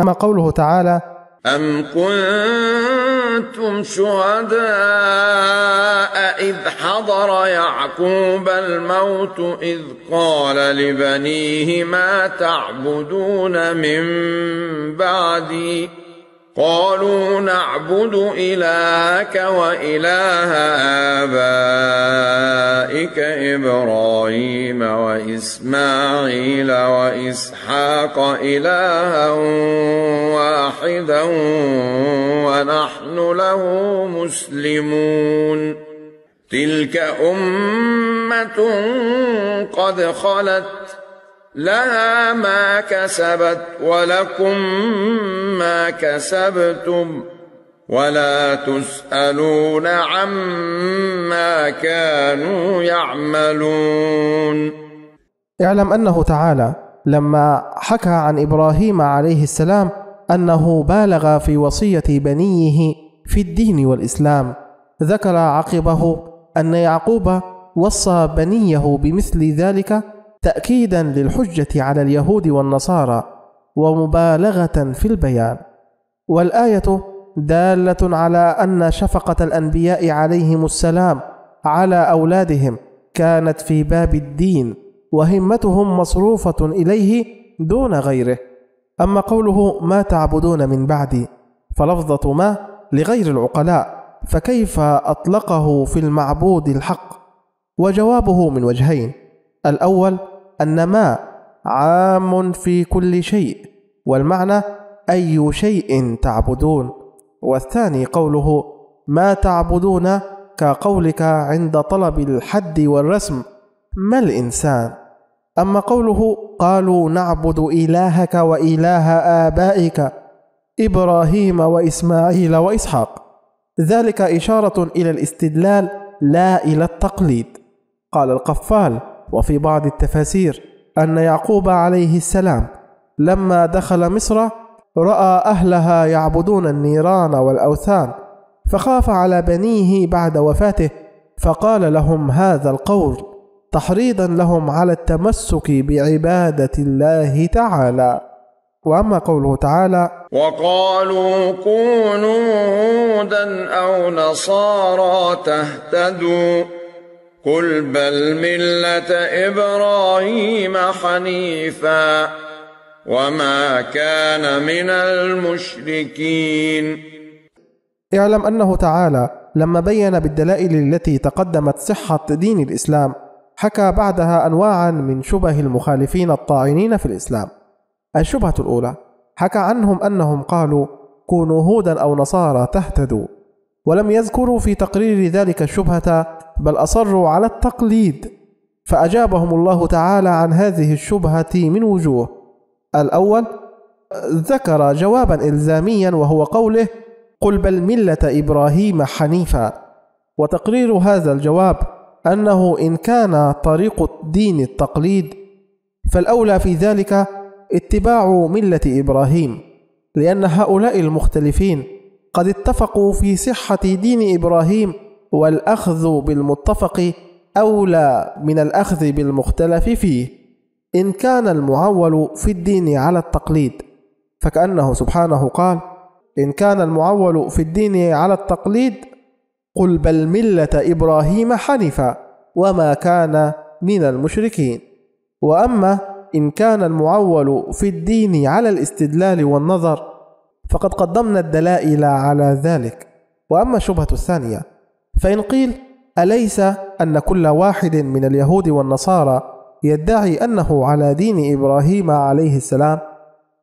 أما قوله تعالى أم كنتم شهداء إذ حضر يعقوب الموت إذ قال لبنيه ما تعبدون من بعدي قالوا نعبد إلهك وإله آبائك إبراهيم وإسماعيل وإسحاق إلها واحدا ونحن له مسلمون تلك أمة قد خلت لها ما كسبت ولكم ما كسبتم ولا تسالون عما كانوا يعملون اعلم انه تعالى لما حكى عن ابراهيم عليه السلام انه بالغ في وصيه بنيه في الدين والاسلام ذكر عقبه ان يعقوب وصى بنيه بمثل ذلك تأكيدا للحجة على اليهود والنصارى ومبالغة في البيان والآية دالة على أن شفقة الأنبياء عليهم السلام على أولادهم كانت في باب الدين وهمتهم مصروفة إليه دون غيره أما قوله ما تعبدون من بعدي فلفظة ما لغير العقلاء فكيف أطلقه في المعبود الحق وجوابه من وجهين الأول أن ما عام في كل شيء والمعنى أي شيء تعبدون والثاني قوله ما تعبدون كقولك عند طلب الحد والرسم ما الإنسان أما قوله قالوا نعبد إلهك وإله آبائك إبراهيم وإسماعيل وإسحاق ذلك إشارة إلى الاستدلال لا إلى التقليد قال القفال وفي بعض التفاسير أن يعقوب عليه السلام لما دخل مصر رأى أهلها يعبدون النيران والأوثان فخاف على بنيه بعد وفاته فقال لهم هذا القول تحريضا لهم على التمسك بعبادة الله تعالى وأما قوله تعالى وقالوا كونوا هودا أو نصارى تهتدوا قل بل ملة إبراهيم حنيفا وما كان من المشركين اعلم أنه تعالى لما بين بالدلائل التي تقدمت صحة دين الإسلام حكى بعدها أنواعا من شبه المخالفين الطاعنين في الإسلام الشبهة الأولى حكى عنهم أنهم قالوا كونوا هودا أو نصارى تهتدوا ولم يذكروا في تقرير ذلك الشبهة بل أصروا على التقليد فأجابهم الله تعالى عن هذه الشبهة من وجوه الأول ذكر جوابا إلزاميا وهو قوله قل بل ملة إبراهيم حنيفا وتقرير هذا الجواب أنه إن كان طريق الدين التقليد فالأولى في ذلك اتباع ملة إبراهيم لأن هؤلاء المختلفين قد اتفقوا في صحة دين إبراهيم والأخذ بالمتفق أولى من الأخذ بالمختلف فيه إن كان المعول في الدين على التقليد فكأنه سبحانه قال إن كان المعول في الدين على التقليد قل بل ملة إبراهيم حنفا وما كان من المشركين وأما إن كان المعول في الدين على الاستدلال والنظر فقد قدمنا الدلائل على ذلك وأما الشبهة الثانية فإن قيل أليس أن كل واحد من اليهود والنصارى يدعي أنه على دين إبراهيم عليه السلام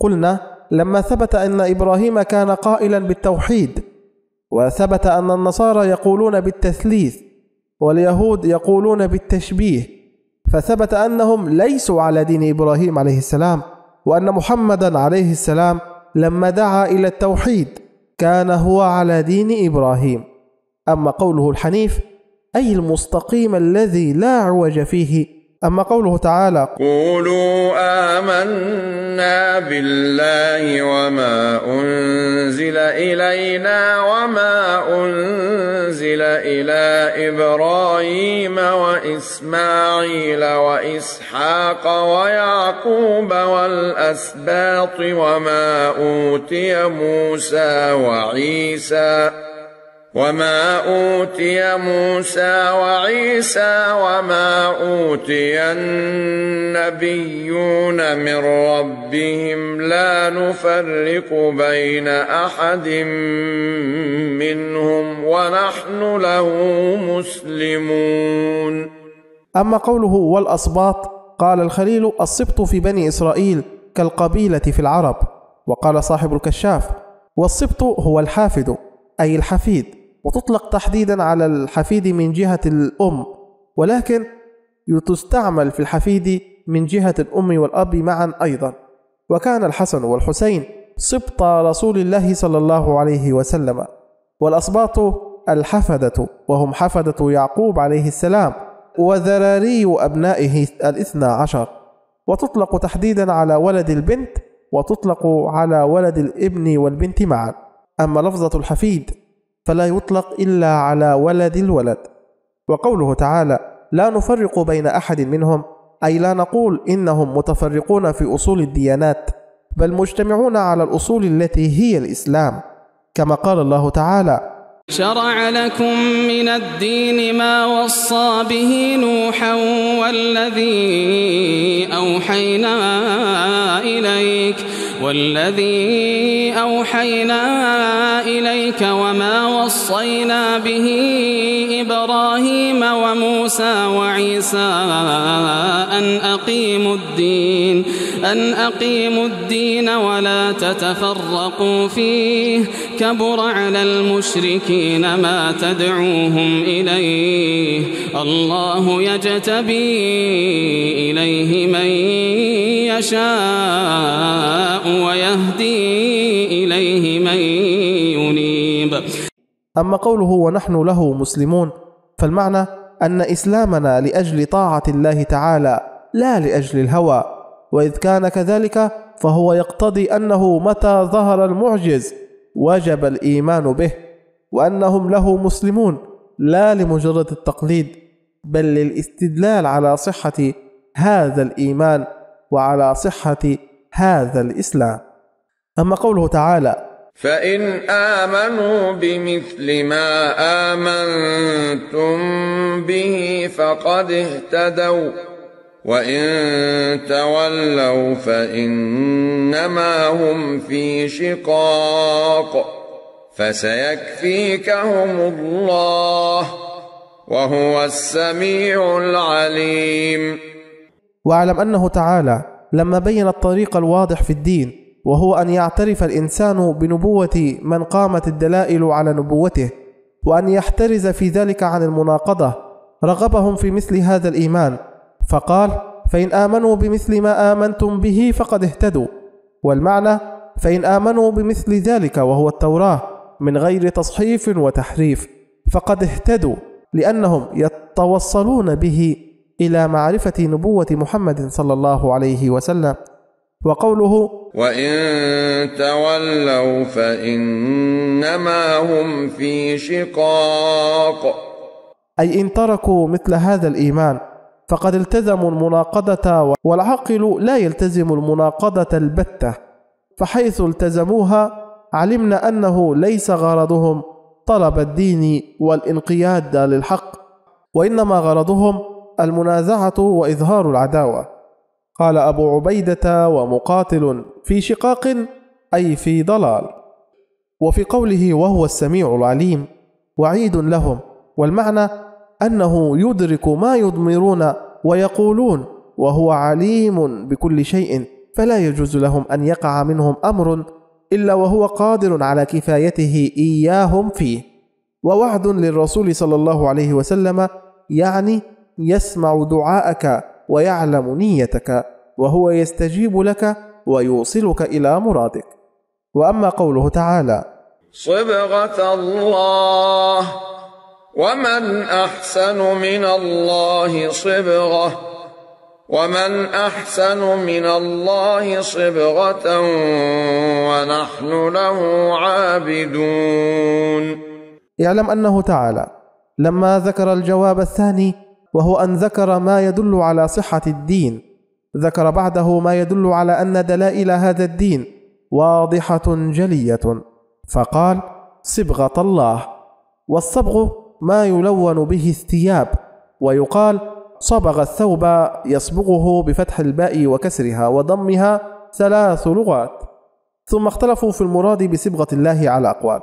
قلنا لما ثبت أن إبراهيم كان قائلا بالتوحيد وثبت أن النصارى يقولون بالتثليث واليهود يقولون بالتشبيه فثبت أنهم ليسوا على دين إبراهيم عليه السلام وأن محمدا عليه السلام لما دعا إلى التوحيد كان هو على دين إبراهيم أما قوله الحنيف أي المستقيم الذي لا عوج فيه أما قوله تعالى قولوا آمنا بالله وما أنزل إلينا وما أنزل إلى إبراهيم وإسماعيل وإسحاق ويعقوب والأسباط وما أوتي موسى وعيسى وما أوتي موسى وعيسى وما أوتي النبيون من ربهم لا نفرق بين أحد منهم ونحن له مسلمون أما قوله والأصباط قال الخليل الصبط في بني إسرائيل كالقبيلة في العرب وقال صاحب الكشاف والصبط هو الحافد أي الحفيد وتطلق تحديدا على الحفيد من جهة الأم ولكن تستعمل في الحفيد من جهة الأم والأب معا أيضا وكان الحسن والحسين سبط رسول الله صلى الله عليه وسلم والأسباط الحفدة وهم حفدة يعقوب عليه السلام وذراري أبنائه الاثنى عشر وتطلق تحديدا على ولد البنت وتطلق على ولد الابن والبنت معا أما لفظة الحفيد فلا يطلق إلا على ولد الولد وقوله تعالى لا نفرق بين أحد منهم أي لا نقول إنهم متفرقون في أصول الديانات بل مجتمعون على الأصول التي هي الإسلام كما قال الله تعالى شرع لكم من الدين ما وصى به نوحا والذي أوحينا إليك والذي أوحينا إليك وما وصينا به إبراهيم وموسى وعيسى أن أقيموا الدين أن أقيموا الدين ولا تتفرقوا فيه كبر على المشركين ما تدعوهم إليه الله يجتبي إليه من يشاء ويهدي إليه من ينيب أما قوله ونحن له مسلمون فالمعنى أن إسلامنا لأجل طاعة الله تعالى لا لأجل الهوى وإذ كان كذلك فهو يقتضي أنه متى ظهر المعجز وجب الإيمان به وأنهم له مسلمون لا لمجرد التقليد بل للاستدلال على صحة هذا الإيمان وعلى صحة هذا الإسلام أما قوله تعالى فإن آمنوا بمثل ما آمنتم به فقد اهتدوا وإن تولوا فإنما هم في شقاق فسيكفيكهم الله وهو السميع العليم واعلم أنه تعالى لما بين الطريق الواضح في الدين وهو أن يعترف الإنسان بنبوة من قامت الدلائل على نبوته وأن يحترز في ذلك عن المناقضة رغبهم في مثل هذا الإيمان فقال فإن آمنوا بمثل ما آمنتم به فقد اهتدوا والمعنى فإن آمنوا بمثل ذلك وهو التوراة من غير تصحيف وتحريف فقد اهتدوا لأنهم يتوصلون به إلى معرفة نبوة محمد صلى الله عليه وسلم وقوله وإن تولوا فإنما هم في شقاق أي إن تركوا مثل هذا الإيمان فقد التزموا المناقضة والعاقل لا يلتزم المناقضة البتة فحيث التزموها علمنا أنه ليس غرضهم طلب الدين والانقياد للحق وإنما غرضهم المنازعة وإظهار العداوة قال أبو عبيدة ومقاتل في شقاق أي في ضلال وفي قوله وهو السميع العليم وعيد لهم والمعنى أنه يدرك ما يضمرون ويقولون وهو عليم بكل شيء فلا يجوز لهم أن يقع منهم أمر إلا وهو قادر على كفايته إياهم فيه ووعد للرسول صلى الله عليه وسلم يعني يسمع دعاءك ويعلم نيتك وهو يستجيب لك ويوصلك إلى مرادك وأما قوله تعالى صبغة الله ومن أحسن من الله صبغة ومن أحسن من الله صبغة ونحن له عابدون يعلم أنه تعالى لما ذكر الجواب الثاني وهو أن ذكر ما يدل على صحة الدين ذكر بعده ما يدل على أن دلائل هذا الدين واضحة جلية فقال صبغة الله والصبغ ما يلون به الثياب ويقال صبغ الثوب يصبغه بفتح الباء وكسرها وضمها ثلاث لغات ثم اختلفوا في المراد بصبغة الله على أقوال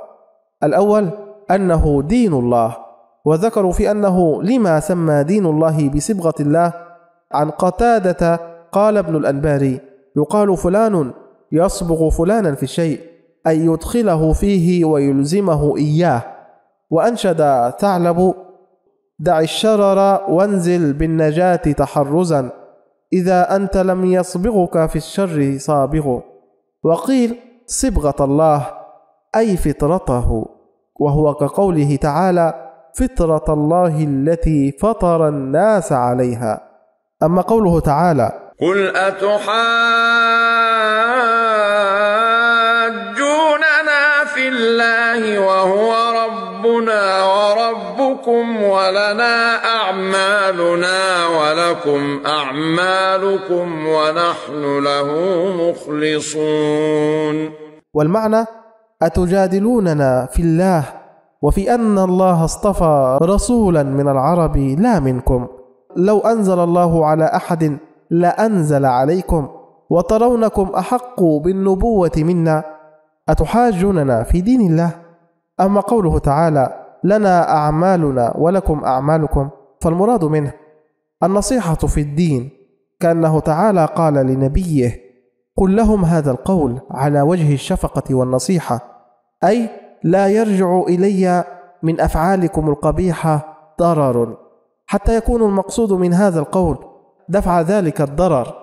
الأول أنه دين الله وذكروا في أنه لما سمى دين الله بصبغة الله عن قتادة قال ابن الأنباري يقال فلان يصبغ فلانا في الشيء أي يدخله فيه ويلزمه إياه وأنشد ثعلب دع الشرر وانزل بالنجاة تحرزا إذا أنت لم يصبغك في الشر صابغ وقيل صبغة الله أي فطرته وهو كقوله تعالى فطرة الله التي فطر الناس عليها أما قوله تعالى قل أتحاجوننا في الله وهو ربنا وربكم ولنا أعمالنا ولكم أعمالكم ونحن له مخلصون والمعنى أتجادلوننا في الله وفي أن الله اصطفى رسولا من العرب لا منكم لو أنزل الله على أحد لأنزل عليكم وترونكم أحق بالنبوة منا أتحاجوننا في دين الله أما قوله تعالى لنا أعمالنا ولكم أعمالكم فالمراد منه النصيحة في الدين كأنه تعالى قال لنبيه قل لهم هذا القول على وجه الشفقة والنصيحة أي لا يرجع إلي من أفعالكم القبيحة ضرر حتى يكون المقصود من هذا القول دفع ذلك الضرر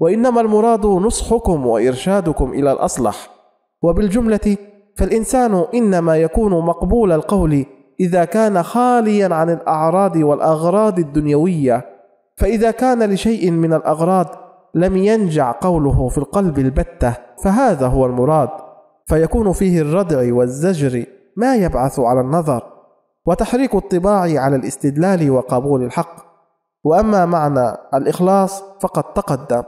وإنما المراد نصحكم وإرشادكم إلى الأصلح وبالجملة فالإنسان إنما يكون مقبول القول إذا كان خاليا عن الأعراض والأغراض الدنيوية فإذا كان لشيء من الأغراض لم ينجع قوله في القلب البتة فهذا هو المراد فيكون فيه الردع والزجر ما يبعث على النظر وتحريك الطباع على الاستدلال وقبول الحق واما معنى الاخلاص فقد تقدم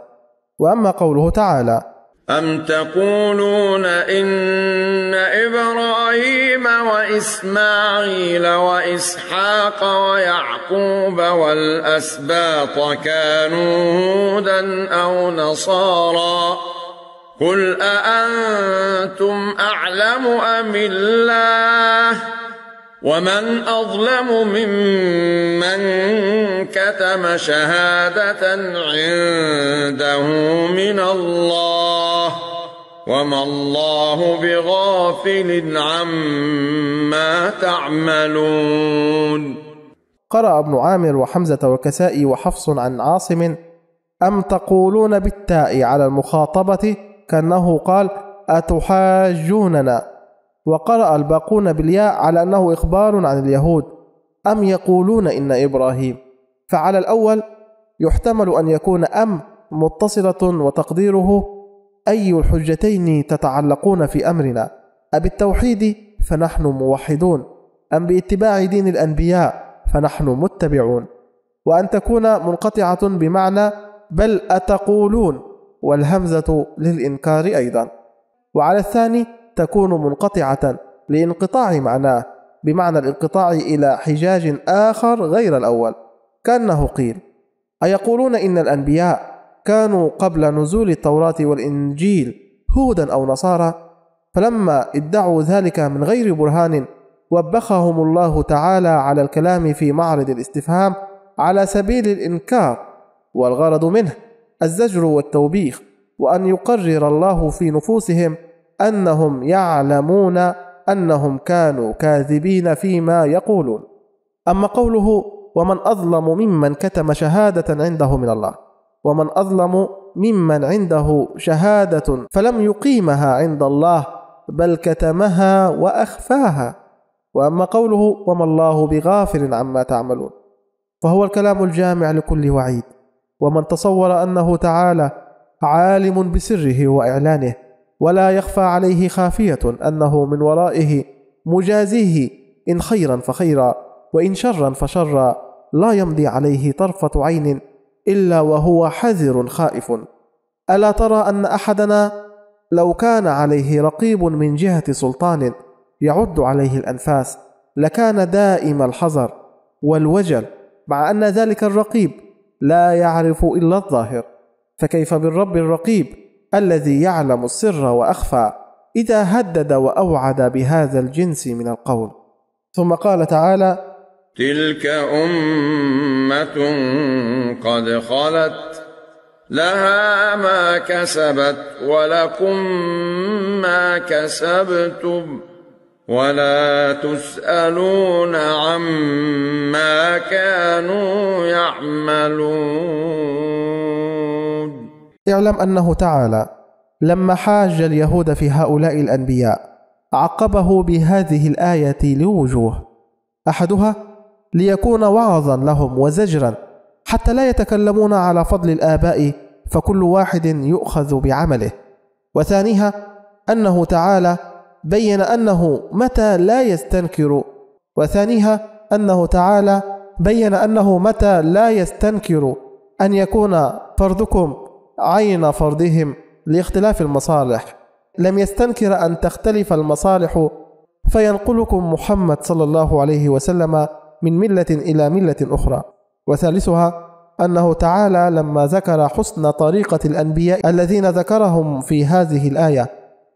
واما قوله تعالى أَمْ تَقُولُونَ إِنَّ إِبْرَاهِيمَ وَإِسْمَاعِيلَ وَإِسْحَاقَ وَيَعْقُوبَ وَالْأَسْبَاطَ كَانُوا هُودًا أَوْ نصارا قُلْ أَأَنْتُمْ أَعْلَمُ أَمِ اللَّهُ ومن أظلم ممن كتم شهادة عنده من الله وما الله بغافل عما تعملون قرأ ابن عامر وحمزة وكسائي وحفص عن عاصم أم تقولون بالتاء على المخاطبة كأنه قال أتحاجوننا وقرأ الباقون بالياء على أنه إخبار عن اليهود أم يقولون إن إبراهيم فعلى الأول يحتمل أن يكون أم متصلة وتقديره أي الحجتين تتعلقون في أمرنا أب التوحيد فنحن موحدون أم باتباع دين الأنبياء فنحن متبعون وأن تكون منقطعة بمعنى بل أتقولون والهمزة للإنكار أيضا وعلى الثاني تكون منقطعة لانقطاع معناه بمعنى الانقطاع إلى حجاج آخر غير الأول كأنه قيل أيقولون إن الأنبياء كانوا قبل نزول التوراة والإنجيل هودا أو نصارى فلما ادعوا ذلك من غير برهان وبخهم الله تعالى على الكلام في معرض الاستفهام على سبيل الإنكار والغرض منه الزجر والتوبيخ وأن يقرر الله في نفوسهم أنهم يعلمون أنهم كانوا كاذبين فيما يقولون أما قوله ومن أظلم ممن كتم شهادة عنده من الله ومن أظلم ممن عنده شهادة فلم يقيمها عند الله بل كتمها وأخفاها وأما قوله وما الله بغافل عما تعملون فهو الكلام الجامع لكل وعيد ومن تصور أنه تعالى عالم بسره وإعلانه ولا يخفى عليه خافية أنه من ورائه مجازيه إن خيرا فخيرا وإن شرا فشرا لا يمضي عليه طرفة عين إلا وهو حذر خائف ألا ترى أن أحدنا لو كان عليه رقيب من جهة سلطان يعد عليه الأنفاس لكان دائم الحذر والوجل مع أن ذلك الرقيب لا يعرف إلا الظاهر فكيف بالرب الرقيب الذي يعلم السر واخفى اذا هدد واوعد بهذا الجنس من القول ثم قال تعالى تلك امه قد خلت لها ما كسبت ولكم ما كسبتم ولا تسالون عما كانوا يعملون اعلم أنه تعالى لما حاج اليهود في هؤلاء الأنبياء عقبه بهذه الآية لوجوه أحدها ليكون وعظا لهم وزجرا حتى لا يتكلمون على فضل الآباء فكل واحد يؤخذ بعمله وثانيها أنه تعالى بين أنه متى لا يستنكر وثانيها أنه تعالى بين أنه متى لا يستنكر أن يكون فرضكم عين فرضهم لاختلاف المصالح لم يستنكر أن تختلف المصالح فينقلكم محمد صلى الله عليه وسلم من ملة إلى ملة أخرى وثالثها أنه تعالى لما ذكر حسن طريقة الأنبياء الذين ذكرهم في هذه الآية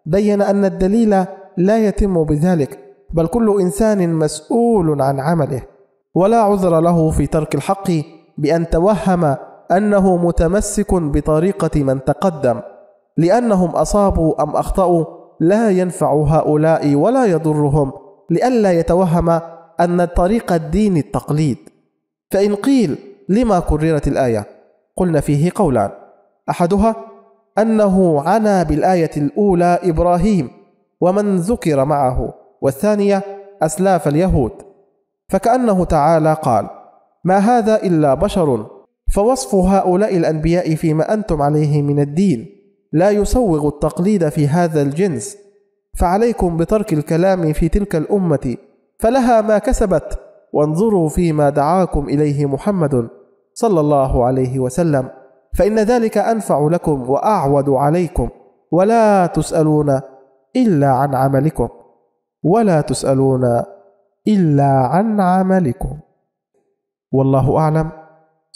بين أن الدليل لا يتم بذلك بل كل إنسان مسؤول عن عمله ولا عذر له في ترك الحق بأن توهم أنه متمسك بطريقة من تقدم لأنهم أصابوا أم أخطأوا لا ينفع هؤلاء ولا يضرهم لئلا يتوهم أن الطريق الدين التقليد فإن قيل لما كررت الآية قلنا فيه قولان أحدها أنه عنا بالآية الأولى إبراهيم ومن ذكر معه والثانية أسلاف اليهود فكأنه تعالى قال ما هذا إلا بشر فوصف هؤلاء الأنبياء فيما أنتم عليه من الدين لا يسوغ التقليد في هذا الجنس فعليكم بترك الكلام في تلك الأمة فلها ما كسبت وانظروا فيما دعاكم إليه محمد صلى الله عليه وسلم فإن ذلك أنفع لكم وأعود عليكم ولا تسألون إلا عن عملكم ولا تسألون إلا عن عملكم والله أعلم